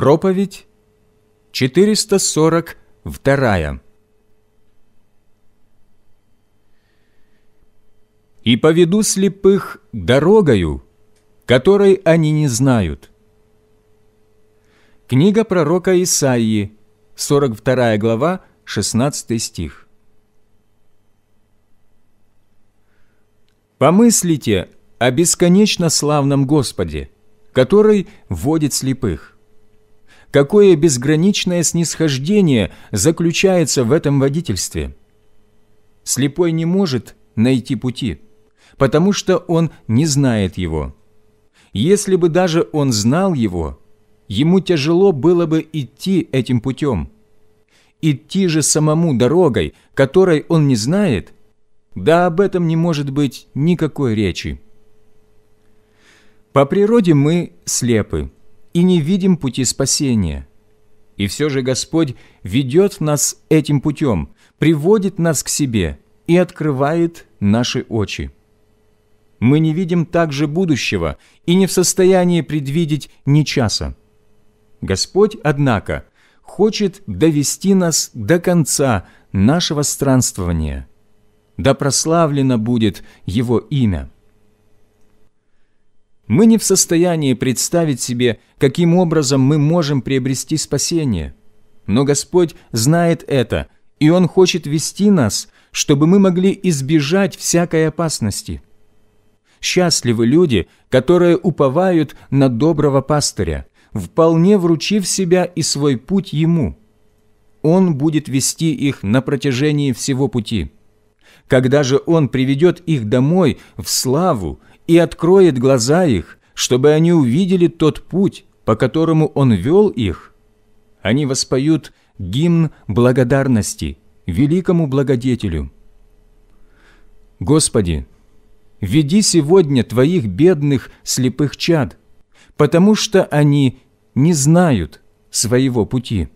Проповедь 442 «И поведу слепых дорогою, которой они не знают». Книга пророка Исаии, 42 глава, 16 стих. Помыслите о бесконечно славном Господе, который вводит слепых – какое безграничное снисхождение заключается в этом водительстве. Слепой не может найти пути, потому что он не знает его. Если бы даже он знал его, ему тяжело было бы идти этим путем. Идти же самому дорогой, которой он не знает, да об этом не может быть никакой речи. По природе мы слепы и не видим пути спасения. И все же Господь ведет нас этим путем, приводит нас к себе и открывает наши очи. Мы не видим также будущего и не в состоянии предвидеть ни часа. Господь, однако, хочет довести нас до конца нашего странствования. Да прославлено будет Его имя. Мы не в состоянии представить себе, каким образом мы можем приобрести спасение. Но Господь знает это, и Он хочет вести нас, чтобы мы могли избежать всякой опасности. Счастливы люди, которые уповают на доброго пастыря, вполне вручив себя и свой путь Ему. Он будет вести их на протяжении всего пути. Когда же Он приведет их домой в славу, и откроет глаза их, чтобы они увидели тот путь, по которому Он вел их, они воспоют гимн благодарности великому благодетелю. Господи, веди сегодня Твоих бедных слепых чад, потому что они не знают своего пути».